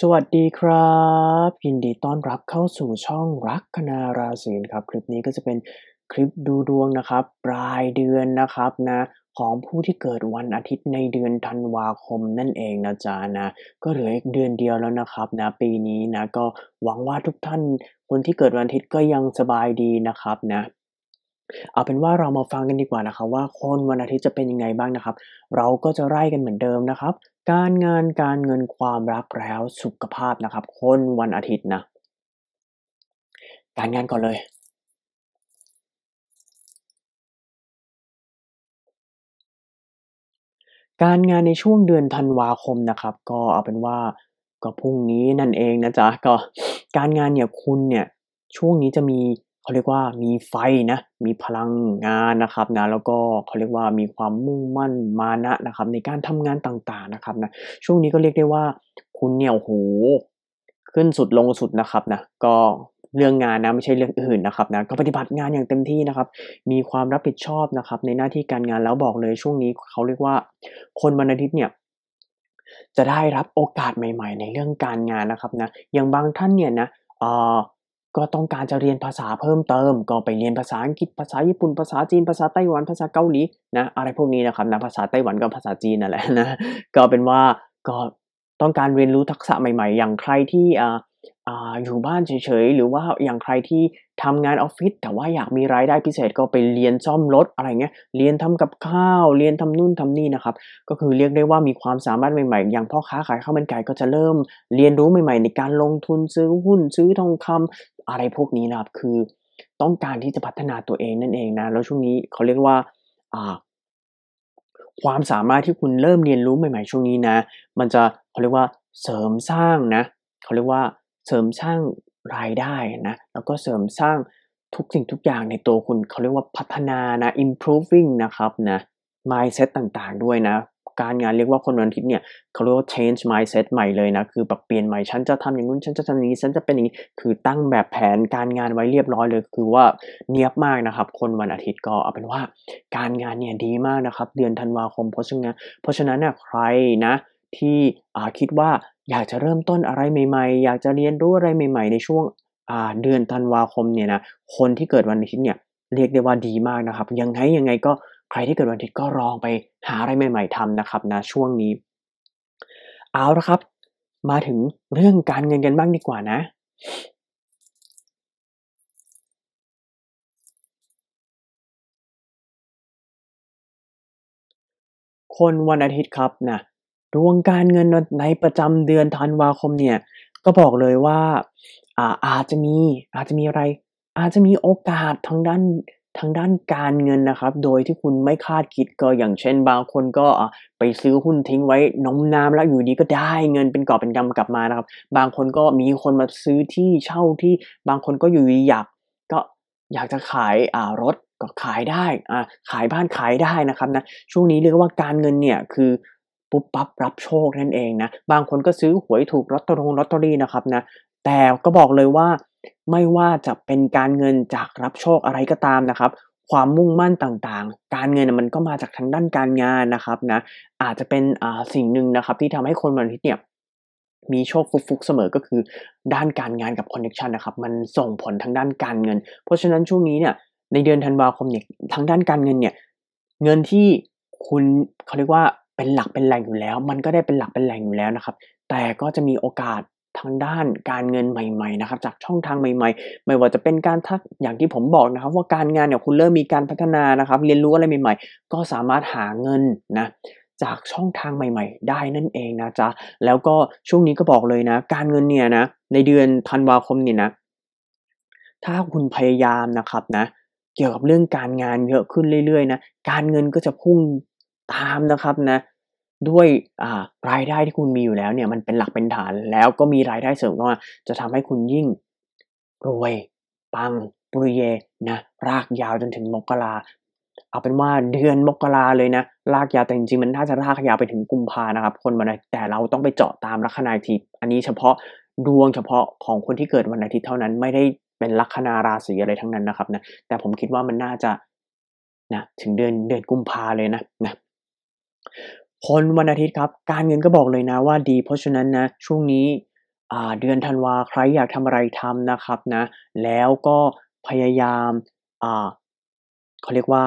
สวัสดีครับยินดีต้อนรับเข้าสู่ช่องรักคณาราศีนครับ คลิปนี้ก็จะเป็นคลิปดูดวงนะครับปลายเดือนนะครับนะ ของผู้ที่เกิดวันอาทิตย์ในเดือนธันวาคมนั่นเองนะจ๊ะนะก็เหลืออีกเดือนเดียวแล้วนะครับ นะ ปีนี้นะก็หวังว่าทุกท่าน คนที่เกิดวันอาทิตย์ก็ยังสบายดีนะครับนะเอาเป็นว่าเรามาฟังกันดีกว่านะครับ ว่าคนวันอาทิตย์จะเป็นยังไงบ้างนะครับ เราก็จะไล่กันเหมือนเดิมนะครับ การงานการเงินความรักแล้วสุขภาพนะครับคนวันอาทิตย์นะการงานก่อนเลย การงานในช่วงเดือนธันวาคมนะครับ ก็เอาเป็นว่า ก็พรุ่งนี้นั่นเองนะจ๊ะก็การงานเนี่ยคุณเนี่ย ช่วงนี้จะมีเขาเรียกว่ามีไฟนะมีพลังงานนะครับนะแล้วก็เขาเรียกว่ามีความมุ่งมั่นมานะนะครับ ในการทำงานต่าง ๆนะครับนะ ช่วงนี้ก็เรียกได้ว่า คุณเนี่ยวหูขึ้นสุดลงสุดนะครับนะก็เรื่องงานนะไม่ใช่เรื่องอื่นนะครับนะ ก็ปฏิบัติงานอย่างเต็มที่นะครับ มีความรับผิดชอบนะครับในหน้าที่การงานแล้วบอกเลยช่วงนี้เขาเรียกว่า คนวันอาทิตย์เนี่ย จะได้รับโอกาสใหม่ ๆ ในเรื่องการงานนะครับนะอย่างบางท่านเนี่ยนะก็ต้องการจะเรียนภาษาเพิ่มเติม ก็ไปเรียนภาษาอังกฤษภาษาญี่ปุ่นภาษาจีนภาษาไต้หวันภาษาเกาหลีนะอะไรพวกนี้นะครับนะภาษาไต้หวันกับภาษาจีนนั่นแหละนะ ก็เป็นว่าก็ต้องการเรียนรู้ทักษะใหม่ ๆ อย่างใครที่อ่าอ่าอยู่บ้านเฉยๆหรือว่าอย่างใครที่ทำงานออฟฟิศแต่ว่าอยากมีรายได้พิเศษก็ไปเรียนซ่อมรถอะไรเงี้ยเรียนทำกับข้าวเรียนทำนู่นทำนี่นะครับ ก็คือเรียกได้ว่ามีความสามารถใหม่ๆ อย่างพ่อค้าขายข้าวมันไก่ก็จะเริ่มเรียนรู้ใหม่ๆ ในการลงทุนซื้อหุ้นซื้อทองคำอะไรพวกนี้นะครับ คือต้องการที่จะพัฒนาตัวเองนั่นเองนะแล้วช่วงนี้เขาเรียกว่าความสามารถที่คุณเริ่มเรียนรู้ใหม่ๆ ช่วงนี้นะ มันจะเขาเรียกว่า เสริมสร้างนะเขาเรียกว่าเสริมสร้างรายได้นะ แล้วก็เสริมสร้างทุกสิ่งทุกอย่างในตัวคุณ เขาเรียกว่าพัฒนานะ improving นะครับนะ mindset ต่างๆด้วยนะการงานเรียกว่าคนวันอาทิตย์เนี่ยเขาเรียกว่า change mindset ใหม่เลยนะคือปรับเปลี่ยนใหม่ฉันจะทำอย่างนู้นฉันจะทำอย่างนี้ฉันจะเป็นอย่างนี้คือตั้งแบบแผนการงานไว้เรียบร้อยเลย คือว่าเนียบมากนะครับ คนวันอาทิตย์ก็เอาเป็นว่าการงานเนี่ยดีมากนะครับ เดือนธันวาคมเพราะฉะนั้นเพราะฉะนั้นนะใครนะที่คิดว่าอยากจะเริ่มต้นอะไรใหม่ๆอยากจะเรียนรู้อะไรใหม่ ๆในช่วงเดือนธันวาคมเนี่ยนะคนที่เกิดวันอาทิตย์เนี่ยเรียกได้ว่าดีมากนะครับ ยังไงยังไงก็ใครที่เกิดวันอาทิตย์ก็ลองไปหาอะไรใหม่ ๆทำนะครับนะ ช่วงนี้ เอาละครับ มาถึงเรื่องการเงินกันบ้างดีกว่านะ คนวันอาทิตย์ครับนะดวงการเงินในประจำเดือนธันวาคมเนี่ย ก็บอกเลยว่าอาอาจจะมี อาจจะมีอะไร อาจจะมีโอกาสทางด้านทางด้านการเงินนะครับ โดยที่คุณไม่คาดคิดก็อย่างเช่น บางคนก็ไปซื้อหุ้นทิ้งไว้น้มน้ำแล้วอยู่ดีก็ได้เงินเป็นกอบเป็นกำกลับมานะครับ บางคนก็มีคนมาซื้อที่เช่าที่ บางคนก็อยู่ดีอยากก็อยากจะขายอ่ารถก็ขายได้อ่าขายบ้านขายได้นะครับนะช่วงนี้เรียกว่าการเงินเนี่ยคือปุ๊บปั๊บรับโชคนั่นเองนะบางคนก็ซื้อหวยถูกลอตเตอรี่ตตอรี่นะครับนะแต่ก็บอกเลยว่าไม่ว่าจะเป็นการเงินจากรับโชคอะไรก็ตามนะครับ ความมุ่งมั่นต่างๆการเงินมันก็มาจากทางด้านการงานนะครับนะ อาจจะเป็นสิ่งหนึ่งนะครับ ที่ทำให้คนวันอาทิตย์เนี่ย มีโชคฟุกๆเสมอก็คือด้านการงานกับคอนเน็ชันนะครับมันส่งผลทางด้านการเงิน เพราะฉะนั้นช่วงนี้เนี่ย ในเดือนธันวาคมเนี่ยทางด้านการเงินเนี่ย เงินที่คุณเขาเรียกว่าเป็นหลักเป็นแหล่งอยู่แล้ว มันก็ได้เป็นหลักเป็นแหล่งอยู่แล้วนะครับ แต่ก็จะมีโอกาสทางด้านการเงินใหม่ๆนะครับจากช่องทางใหม่ๆ ไม่ว่าจะเป็นการทักอย่างที่ผมบอกนะครับ ว่าการงานเนี่ยคุณเริ่มมีการพัฒนานะครับ เรียนรู้อะไรใหม่ ๆ ก็สามารถหาเงินนะ จากช่องทางใหม่ๆได้นั่นเองนะจ๊ะแล้วก็ช่วงนี้ก็บอกเลยนะ การเงินเนี่ยนะในเดือนธันวาคมเนี่ยนะ ถ้าคุณพยายามนะครับนะเกี่ยวกับเรื่องการงานเยอะขึ้นเรื่อยๆ นะการเงินก็จะพุ่งตามนะครับนะด้วยรายได้ที่คุณมีอยู่แล้ว เนี่ย มันเป็นหลักเป็นฐาน แล้วก็มีรายได้เสริมเข้ามาจะทำให้คุณยิ่ง รวยปังปรีเยนะรากยาวจนถึงมกราเอาเป็นว่าเดือนมกราเลยนะรากยาวแต่จริงๆมันน่าจะรากยาวไปถึงกุมภานะครับ คนวันอาทิตย์แต่เราต้องไปเจาะตามลัคนาทิอันนี้เฉพาะดวงเฉพาะของคนที่เกิดวันอาทิตย์เท่านั้นไม่ได้เป็นลัคนาราศีอะไรทั้งนั้นนะครับนะแต่ผมคิดว่ามันน่าจะนะถึงเดือนเดือนกุมภาเลยนะ นะพนวันอาทิตย์ครับการเงินก็บอกเลยนะว่าดี เพราะฉะนั้นนะช่วงนี้เดือนธันวาใครอยากทำอะไรทำนะครับนะแล้วก็พยายามเขาเรียกว่า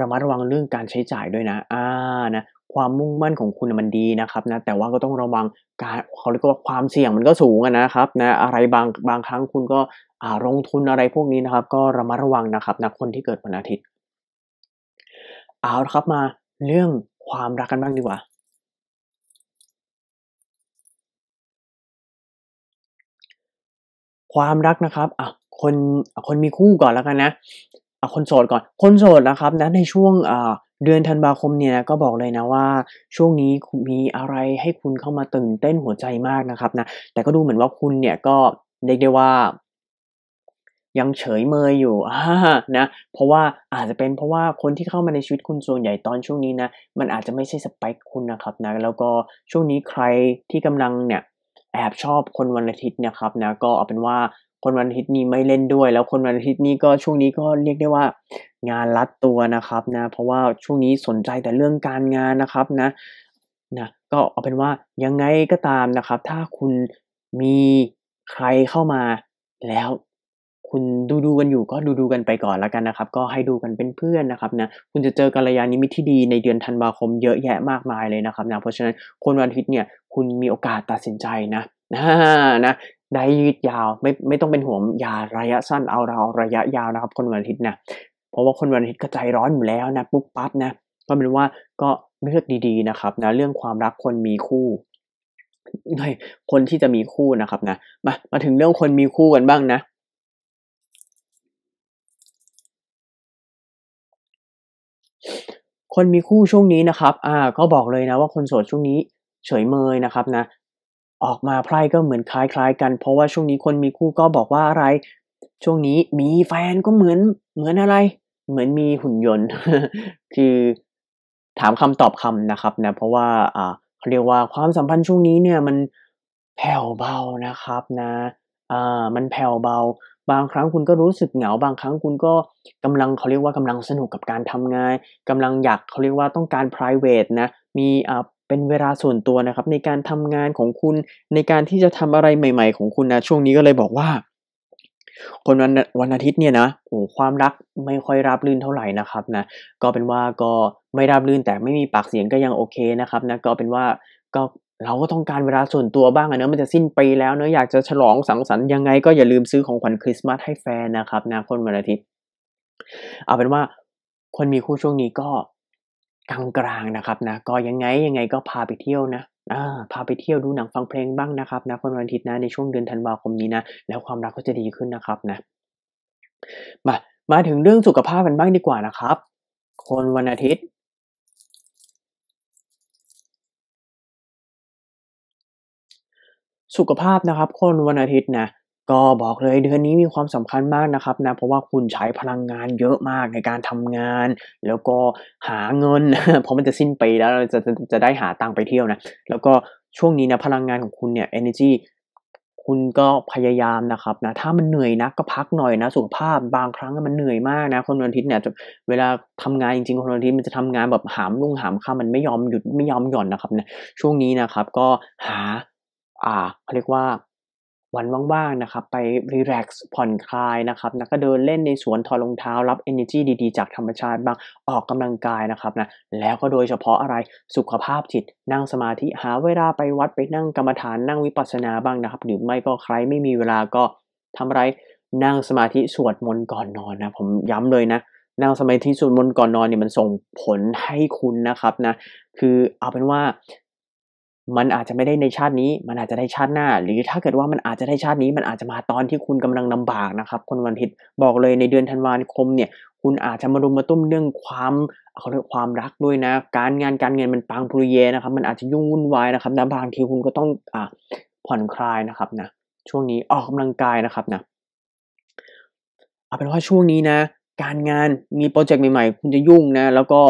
ระมัดระวังเรื่องการใช้จ่ายด้วยนะอ่านะ ความมุ่งมั่นของคุณมันดีนะครับนะแต่ว่าก็ต้องระวังการเขาเรียกว่าความเสี่ยงมันก็สูงนะครับนะอะไรบางบางครั้งคุณก็ลงทุนอะไรพวกนี้นะครับ ก็ระมัดระวังนะครับนะคนที่เกิดวันอาทิตย์เอาครับมาเรื่องความรักกันบ้างดีกว่า ความรักนะครับ อ่ะ คน คนมีคู่ก่อนแล้วกันนะ อ่ะ คนโสดก่อน คนโสดนะครับนะในช่วงเดือนธันวาคมเนี่ยก็บอกเลยนะว่า ช่วงนี้มีอะไรให้คุณเข้ามาตื่น เต้นหัวใจมากนะครับ นะ แต่ก็ดูเหมือนว่าคุณเนี่ยก็เรียกได้ว่ายังเฉยเมยอยู่นะ เพราะว่าอาจจะเป็นเพราะว่าคนที่เข้ามาในชีวิตคุณส่วนใหญ่ตอนช่วงนี้นะ มันอาจจะไม่ใช่สเปคคุณนะครับนะ แล้วก็ช่วงนี้ใครที่กำลังเนี่ย แอบชอบคนวันอาทิตย์นะครับนะ ก็เอาเป็นว่าคนวันอาทิตย์นี้ไม่เล่นด้วย แล้วคนวันอาทิตย์นี้ก็ช่วงนี้ก็เรียกได้ว่างานรัดตัวนะครับนะ เพราะว่าช่วงนี้สนใจแต่เรื่องการงานนะครับนะนะ ก็เอาเป็นว่ายังไงก็ตามนะครับ ถ้าคุณมีใครเข้ามาแล้วคุณดูดูกันอยู่ก็ดูดูกันไปก่อนแล้วกันนะครับ ก็ให้ดูกันเป็นเพื่อนนะครับนะคุณจะเจอกัลยาณมิตรที่ดีในเดือนธันวาคมเยอะแยะมากมายเลยนะครับนะเพราะฉะนั้นคนวันอาทิตย์เนี่ย คุณมีโอกาสตัดสินใจนะนะได้ยืดยาวไม่ไม่ต้องเป็นห่วงยาระยะสั้นเอาเราระยะยาวนะครับ คนวันอาทิตย์นะ เพราะว่าคนวันอาทิตย์ก็ใจร้อนอยู่แล้วนะ ปุ๊บปั๊บนะก็เป็นว่าก็เลือกดี ๆนะครับนะเรื่องความรักคนมีคู่คนที่จะมีคู่นะครับ นะมามาถึงเรื่องคนมีคู่กันบ้างนะคนมีคู่ช่วงนี้นะครับ อ่า ก็บอกเลยนะว่าคนโสดช่วงนี้เฉยเมยนะครับนะออกมาไพร่ก็เหมือนคล้าย ๆ กัน เพราะว่าช่วงนี้คนมีคู่ก็บอกว่าอะไร ช่วงนี้มีแฟนก็เหมือนเหมือนอะไร เหมือนมีหุ่นยนต์ คือ ถามคำตอบคำนะครับ นะ เพราะว่า อ่าเขาเรียกว่าความสัมพันธ์ช่วงนี้เนี่ย มันแผ่วเบานะครับนะ อ่ามันแผ่วเบาบางครั้งคุณก็รู้สึกเหงา บางครั้งคุณก็กำลังเขาเรียกว่ากำลังสนุกกับการทำงาน กำลังอยากเขาเรียกว่าต้องการ p r i v a t e นะ มีอ่าเป็นเวลาส่วนตัวนะครับ ในการทำงานของคุณในการที่จะทำอะไรใหม่ๆ ของคุณนะช่วงนี้ก็เลยบอกว่า คนวันวันอาทิตย์เนี่ยนะโอ้ความรักไม่ค่อยราบรื่นเท่าไหร่นะครับนะก็เป็นว่าก็ไม่ราบรื่นแต่ไม่มีปากเสียงก็ยังโอเคนะครับนะก็เป็นว่าก็เราก็ต้องการเวลาส่วนตัวบ้างอะเนอะมันจะสิ้นปีแล้วเนอะอยากจะฉลองสังสรรค์ยังไง ก็อย่าลืมซื้อของขวัญคริสต์มาสให้แฟนนะครับนะคนวันอาทิตย์ เอาเป็นว่า คนมีคู่ช่วงนี้ก็กลางๆนะครับนะ ก็ยังไงยังไงก็พาไปเที่ยวนะอ่าพาไปเที่ยวดูหนังฟังเพลงบ้างนะครับนะคนวันอาทิตย์นะในช่วงเดือนธันวาคมนี้นะแล้วความรักก็จะดีขึ้นนะครับนะมามาถึงเรื่องสุขภาพกันบ้างดีกว่านะครับ คนวันอาทิตย์สุขภาพนะครับคนวันอาทิตย์นะก็บอกเลยเดือนนี้มีความสำคัญมากนะครับนะเพราะว่าคุณใช้พลังงานเยอะมากในการทำงาน แล้วก็หาเงิน เพราะมันจะสิ้นปีแล้วเราจะจะจะได้หาตังไปเที่ยวนะแล้วก็ช่วงนี้นะพลังงานของคุณเนี่ย energy คุณก็พยายามนะครับนะถ้ามันเหนื่อยนักก็พักหน่อยนะสุขภาพบางครั้งมันเหนื่อยมากนะคนวันอาทิตย์เนี่ยเวลาทำงานจริงๆคนวันอาทิตย์มันจะทำงานแบบหามลุ่งหามค่ามันไม่ยอมหยุดไม่ยอมหย่อนนะครับนะช่วงนี้นะครับก็หาอ่าเขาเรียกว่า วันว่างๆนะครับ ไปรีแลกซ์ผ่อนคลายนะครับนะก็เดินเล่นในสวนถอดรองเท้า รับเอ e r จีดีๆ จากธรรมชาติบ้างออกกำลังกายนะครับนะ แล้วก็โดยเฉพาะอะไรสุขภาพจิต นั่งสมาธิหาเวลาไปวัดไปนั่งกรรมฐาน นั่งวิปัสสนาบ้างนะครับ หรือไม่ก็ใครไม่มีเวลาก็ทำไรนั่งสมาธิสวดมนต์ก่อนนอนนะผมย้ำเลยนะ นั่งสมาธิสวดมนต์ก่อนนอนเนี่ยมันส่งผลให้คุณนะครับนะ คือเอาเป็นว่ามันอาจจะไม่ได้ในชาตินี้ มันอาจจะได้ชาติหน้า หรือถ้าเกิดว่ามันอาจจะได้ชาตินี้ มันอาจจะมาตอนที่คุณกำลังลาบากนะครับ คนวันพทิตบอกเลยในเดือนธันวาคมเนี่ย คุณอาจจะมารุมมาตุ้มเรื่องความเขาเรียกความรักด้วยนะ การงานการเงินมันปังปรุเยนะครับ มันอาจจะยุ่งวุ่นวายนะครับนะบางทีคุณก็ต้องอ่าผ่อนคลายนะครับนะ ช่วงนี้ออกกำลังกายนะครับนะ เอาเป็นว่าช่วงนี้นะ การงานมีโปรเจกต์ใหม่ๆ คุณจะยุ่งนะ แล้วก็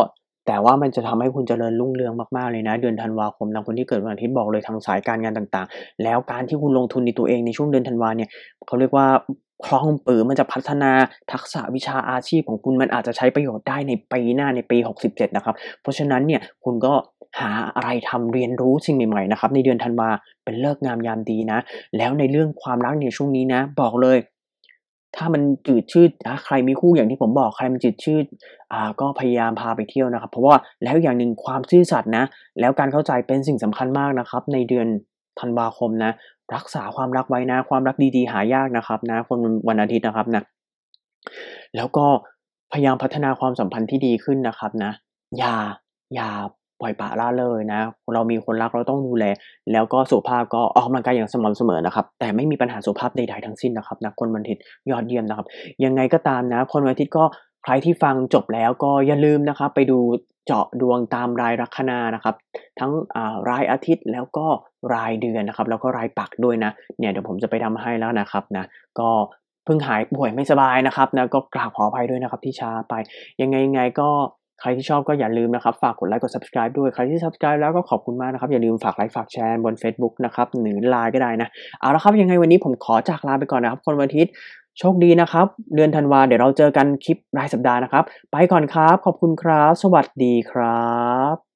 แต่ว่ามันจะทำให้คุณจเจริญรุ่งเรืองมาก ๆ เลยนะ เดือนธันวาคมนะคนที่เกิดวันอาทิตย์บอกเลยทางสายการงานต่างๆ แล้วการที่คุณลงทุนในตัวเองในช่วงเดือนธันวาเนี่ยเขาเรียกว่าคล่องปือมันจะพัฒนาทักษะวิชาอาชีพของคุณมันอาจจะใช้ประโยชน์ได้ในปีหน้าในปี67นะครับเพราะฉะนั้นเนี่ยคุณก็หาอะไรทำเรียนรู้สิ่งใหม่ๆนะครับในเดือนธันวาเป็นเลิกงามยามดีนะ แล้วในเรื่องความรักในช่วงนี้นะ บอกเลยถ้ามันจืดชืดใครมีคู่อย่างที่ผมบอกใครมันจืดชืดอ่าก็พยายามพาไปเที่ยวนะครับ เพราะว่าแล้วอย่างหนึ่งความซื่อสัตย์นะ แล้วการเข้าใจเป็นสิ่งสำคัญมากนะครับ ในเดือนธันวาคมนะ รักษาความรักไว้นะ ความรักดีๆ หายากนะครับนะคนวันอาทิตย์นะครับนะแล้วก็พยายามพัฒนาความสัมพันธ์ที่ดีขึ้นนะครับนะอย่าอย่าปล่อยปะละเลยนะ เรามีคนรักเราต้องดูแล แล้วก็สุขภาพก็ออกกำลังกายอย่างสม่ำเสมอนะครับ แต่ไม่มีปัญหาสุขภาพใดๆ ทั้งสิ้นนะครับนะคนวันอาทิตย์ยอดเยี่ยมนะครับ ยังไงก็ตามนะ คนวันอาทิตย์ก็ใครที่ฟังจบแล้วก็อย่าลืมนะครับ ไปดูเจาะดวงตามรายลัคนานะครับ ทั้งรายอาทิตย์แล้วก็รายเดือนนะครับ แล้วก็รายปักด้วยนะ เนี่ยเดี๋ยวผมจะไปทำให้แล้วนะครับนะ ก็เพิ่งหายป่วยไม่สบายนะครับนะก็กราบขออภัยด้วยนะครับที่ช้าไป ยังไงยังไงก็ใครที่ชอบก็อย่าลืมนะครับฝากกดไลค์กด subscribe ด้วยใครที่ subscribe แล้วก็ขอบคุณมากนะครับ อย่าลืมฝากไลค์ฝากแชร์บน Facebook นะครับหรือไลน์ก็ได้นะเอาละครับยังไงวันนี้ผมขอจากลาไปก่อนนะครับคนวันอาทิตย์โชคดีนะครับ เดือนธันวาเดี๋ยวเราเจอกันคลิปรายสัปดาห์นะครับไปก่อนครับ ขอบคุณครับ สวัสดีครับ